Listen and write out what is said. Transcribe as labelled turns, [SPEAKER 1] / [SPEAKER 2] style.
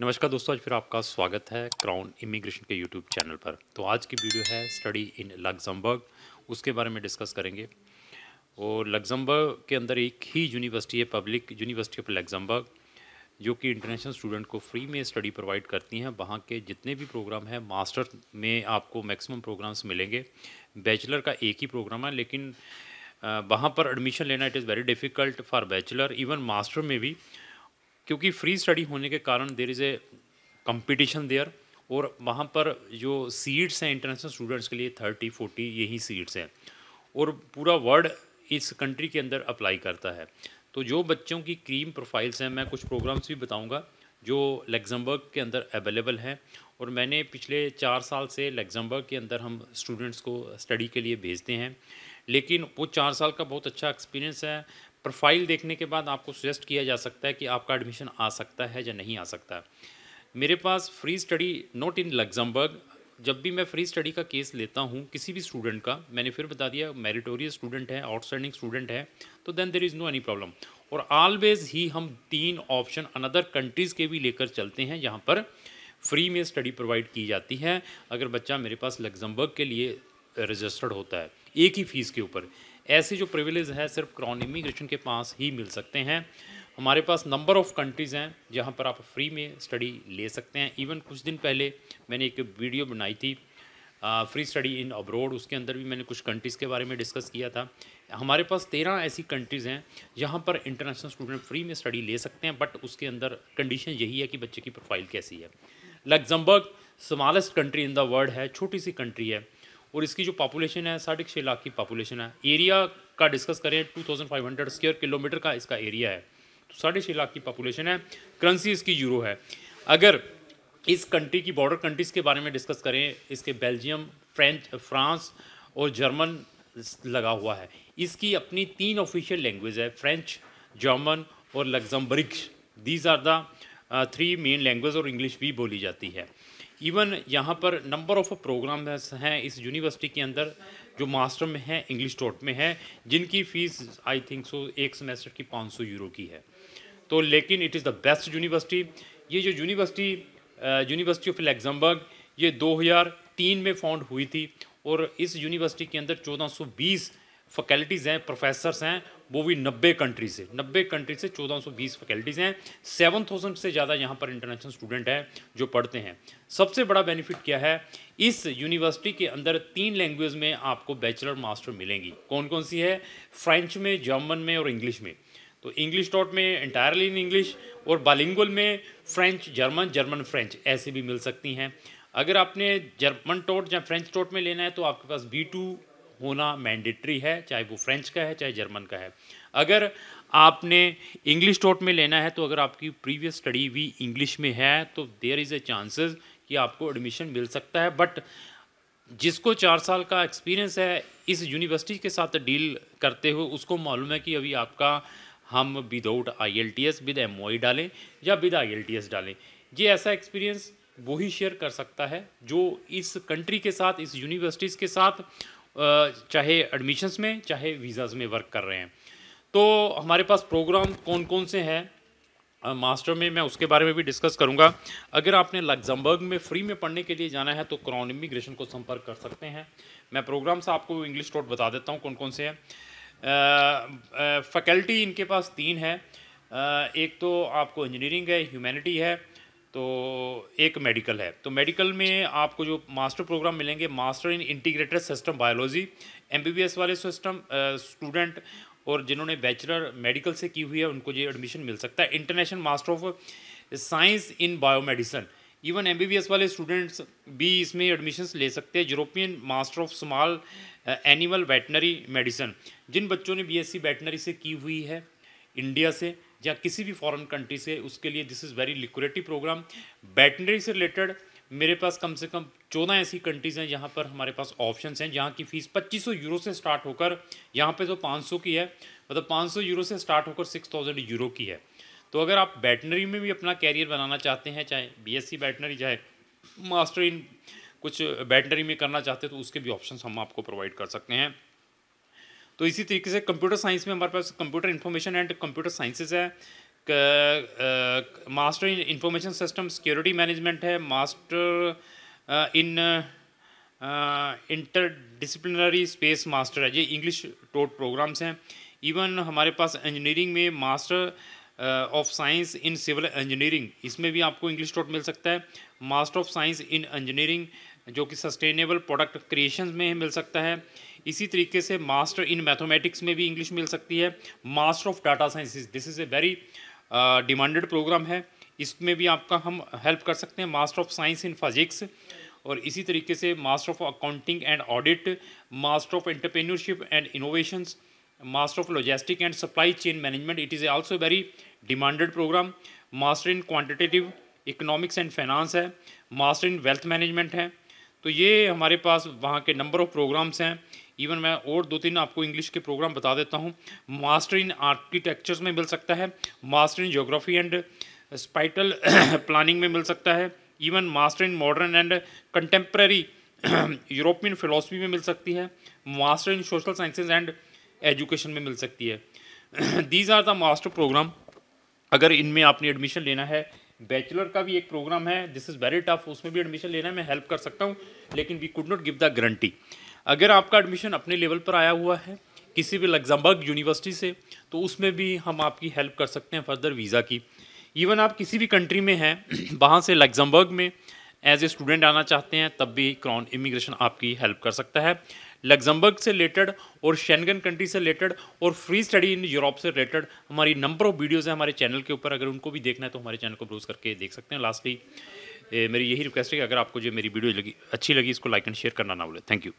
[SPEAKER 1] नमस्कार दोस्तों आज फिर आपका स्वागत है क्राउन इमिग्रेशन के यूट्यूब चैनल पर तो आज की वीडियो है स्टडी इन लग्जमबर्ग उसके बारे में डिस्कस करेंगे और लग्जमबर्ग के अंदर एक ही यूनिवर्सिटी है पब्लिक यूनिवर्सिटी ऑफ लग्जमबर्ग जो कि इंटरनेशनल स्टूडेंट को फ्री में स्टडी प्रोवाइड करती हैं वहाँ के जितने भी प्रोग्राम हैं मास्टर में आपको मैक्सिमम प्रोग्राम्स मिलेंगे बैचलर का एक ही प्रोग्राम है लेकिन वहाँ पर एडमिशन लेना it is very difficult for bachelor even master में भी क्योंकि फ्री स्टडी होने के कारण there is a competition there और वहाँ पर जो सीट्स हैं इंटरनेशनल स्टूडेंट्स के लिए थर्टी फोर्टी यही सीट्स हैं और पूरा वर्ल्ड इस कंट्री के अंदर अप्लाई करता है तो जो बच्चों की क्रीम प्रोफाइल्स हैं मैं कुछ प्रोग्राम्स भी बताऊंगा जो लेगजम्बर्ग के अंदर अवेलेबल हैं और मैंने पिछले चार साल से लेगजम्बर्ग के अंदर हम स्टूडेंट्स को स्टडी के लिए भेजते हैं लेकिन वो चार साल का बहुत अच्छा एक्सपीरियंस है प्रोफाइल देखने के बाद आपको सजेस्ट किया जा सकता है कि आपका एडमिशन आ सकता है या नहीं आ सकता है मेरे पास free study not in Luxembourg जब भी मैं फ्री स्टडी का केस लेता हूँ किसी भी स्टूडेंट का मैंने फिर बता दिया मेरिटोरियस स्टूडेंट है आउटस्टैंडिंग स्टूडेंट है तो then there is no any problem और ऑलवेज़ ही हम तीन ऑप्शन अनदर कंट्रीज़ के भी लेकर चलते हैं जहाँ पर फ्री में स्टडी प्रोवाइड की जाती है अगर बच्चा मेरे पास लग्जमबर्ग के लिए रजिस्टर्ड होता है एक ही फीस के ऊपर ऐसे जो प्रिविलेज हैं सिर्फ क्रॉन इमिग्रेशन के पास ही मिल सकते हैं हमारे पास नंबर ऑफ़ कंट्रीज़ हैं जहाँ पर आप फ्री में स्टडी ले सकते हैं इवन कुछ दिन पहले मैंने एक वीडियो बनाई थी फ्री स्टडी इन अब्रोड उसके अंदर भी मैंने कुछ कंट्रीज़ के बारे में डिस्कस किया था हमारे पास तेरह ऐसी कंट्रीज़ हैं जहाँ पर इंटरनेशनल स्टूडेंट फ्री में स्टडी ले सकते हैं बट उसके अंदर कंडीशन यही है कि बच्चे की प्रोफाइल कैसी है Luxembourg smallest country in the world है छोटी सी कंट्री है और इसकी जो पॉपुलेशन है साढ़े छः लाख की पॉपुलेशन है एरिया का डिस्कस करें 2500 स्क्वायर किलोमीटर का इसका एरिया है तो साढ़े छः लाख की पॉपुलेशन है करंसी इसकी यूरो है अगर इस कंट्री की बॉर्डर कंट्रीज़ के बारे में डिस्कस करें इसके बेल्जियम फ्रेंच फ्रांस और जर्मन लगा हुआ है इसकी अपनी तीन ऑफिशियल लैंग्वेज है फ्रेंच जर्मन और Luxembourg these are the three main language और इंग्लिश भी बोली जाती है इवन यहाँ पर नंबर ऑफ प्रोग्राम्स हैं इस यूनिवर्सिटी के अंदर जो मास्टर में हैं इंग्लिश टोट में हैं जिनकी फ़ीस आई थिंक सो एक सेमेस्टर की 500 यूरो की है तो लेकिन it is the best university ये जो यूनिवर्सिटी यूनिवर्सिटी ऑफ लेग्जमबर्ग ये 2003 में फाउंड हुई थी और इस यूनिवर्सिटी के अंदर 1420 फैकल्टीज़ हैं प्रोफेसर्स हैं वो भी नब्बे कंट्री से नब्बे कंट्री से चौदह सौ बीस फैकल्टीज़ हैं सेवन थाउजेंड से ज़्यादा यहाँ पर इंटरनेशनल स्टूडेंट हैं जो पढ़ते हैं सबसे बड़ा बेनिफिट क्या है इस यूनिवर्सिटी के अंदर तीन लैंग्वेज में आपको बैचलर मास्टर मिलेंगी कौन कौन सी है फ्रेंच में जर्मन में और इंग्लिश में तो इंग्लिश डॉट में इंटायरली इन इंग्लिश और बालिंगुअल में फ्रेंच जर्मन जर्मन फ्रेंच ऐसे भी मिल सकती हैं अगर आपने जर्मन टोट या फ्रेंच टोट में लेना है तो आपके पास बी टू होना मैंडेटरी है चाहे वो फ्रेंच का है चाहे जर्मन का है अगर आपने इंग्लिश टोट में लेना है तो अगर आपकी प्रीवियस स्टडी भी इंग्लिश में है तो देयर इज़ ए चांसेस कि आपको एडमिशन मिल सकता है बट जिसको चार साल का एक्सपीरियंस है इस यूनिवर्सिटी के साथ डील करते हुए उसको मालूम है कि अभी आपका हम without I L T S with M O I डालें या with I L T S डालें ये ऐसा एक्सपीरियंस वो ही शेयर कर सकता है जो इस कंट्री के साथ इस यूनिवर्सिटीज़ के साथ चाहे एडमिशन्स में चाहे वीज़ाज़ में वर्क कर रहे हैं तो हमारे पास प्रोग्राम कौन कौन से हैं मास्टर में मैं उसके बारे में भी डिस्कस करूंगा अगर आपने लग्जमबर्ग में फ्री में पढ़ने के लिए जाना है तो क्रॉन इमिग्रेशन को संपर्क कर सकते हैं मैं प्रोग्राम्स आपको इंग्लिश टोट बता देता हूँ कौन कौन से हैं फैकल्टी इनके पास तीन है आ, एक तो आपको इंजीनियरिंग है ह्यूमैनिटी है तो एक मेडिकल है तो मेडिकल में आपको जो मास्टर प्रोग्राम मिलेंगे master in integrated system biology MBBS वाले सिस्टम स्टूडेंट और जिन्होंने बैचलर मेडिकल से की हुई है उनको ये एडमिशन मिल सकता है international master of science in biomedicine even M वाले स्टूडेंट्स भी इसमें एडमिशन्स ले सकते हैं European master of small animal veterinary medicine जिन बच्चों ने बी एस से की हुई है इंडिया से या किसी भी फॉरेन कंट्री से उसके लिए this is very lucrative program veterinary से रिलेटेड मेरे पास कम से कम चौदह ऐसी कंट्रीज़ हैं जहाँ पर हमारे पास ऑप्शंस हैं जहाँ की फ़ीस 2500 यूरो से स्टार्ट होकर यहाँ पे तो 500 की है मतलब 500 यूरो से स्टार्ट होकर 6000 यूरो की है तो अगर आप बैटनरी में भी अपना कैरियर बनाना चाहते हैं चाहे बीएससी बैटनरी चाहे मास्टर इन कुछ बैटनरी में करना चाहते हैं तो उसके भी ऑप्शन हम आपको प्रोवाइड कर सकते हैं तो इसी तरीके से कंप्यूटर साइंस में हमारे पास computer information and computer sciences है master in information system security management है master in interdisciplinary space master है ये इंग्लिश टोट प्रोग्राम्स हैं इवन हमारे पास इंजीनियरिंग में master of science in civil engineering इसमें भी आपको इंग्लिश टोट मिल सकता है master of science in engineering जो कि सस्टेनेबल प्रोडक्ट क्रिएशन में मिल सकता है इसी तरीके से मास्टर इन मैथमेटिक्स में भी इंग्लिश मिल सकती है master of data sciences this is a very demanded program है इसमें भी आपका हम हेल्प कर सकते हैं master of science in physics और इसी तरीके से master of accounting and audit master of entrepreneurship and innovation master of logistic and supply chain management it is also very demanded program master in quantitative economics and finance है master in wealth management है तो ये हमारे पास वहाँ के number of programs हैं even मैं और दो तीन आपको इंग्लिश के प्रोग्राम बता देता हूँ मास्टर इन आर्किटेक्चर्स में मिल सकता है master in geography and spatial planning में मिल सकता है even master in modern and contemporary European philosophy में मिल सकती है master in social sciences and education में मिल सकती है these are the master program अगर इनमें आपने एडमिशन लेना है बैचलर का भी एक प्रोग्राम है दिस इज़ वेरी टफ उसमें भी एडमिशन लेना है मैं हेल्प कर सकता हूँ लेकिन we could not give the guarantee अगर आपका एडमिशन अपने लेवल पर आया हुआ है किसी भी लग्जमबर्ग यूनिवर्सिटी से तो उसमें भी हम आपकी हेल्प कर सकते हैं फर्दर वीज़ा की इवन आप किसी भी कंट्री में हैं वहाँ से लग्जमबर्ग में एज ए स्टूडेंट आना चाहते हैं तब भी क्रॉन इमिग्रेशन आपकी हेल्प कर सकता है लग्जमबर्ग से रिलेटेड और शैनगन कंट्री से रिलेटेड और फ्री स्टडी इन यूरोप से रिलेटेड हमारी नंबर ऑफ वीडियोज़ हैं हमारे चैनल के ऊपर अगर उनको भी देखना है तो हमारे चैनल को ब्रोज करके देख सकते हैं लास्टली मेरी यही रिक्वेस्ट है कि अगर आपको जो मेरी वीडियो लगी अच्छी लगी इसको लाइक एंड शेयर करना ना बोले थैंक यू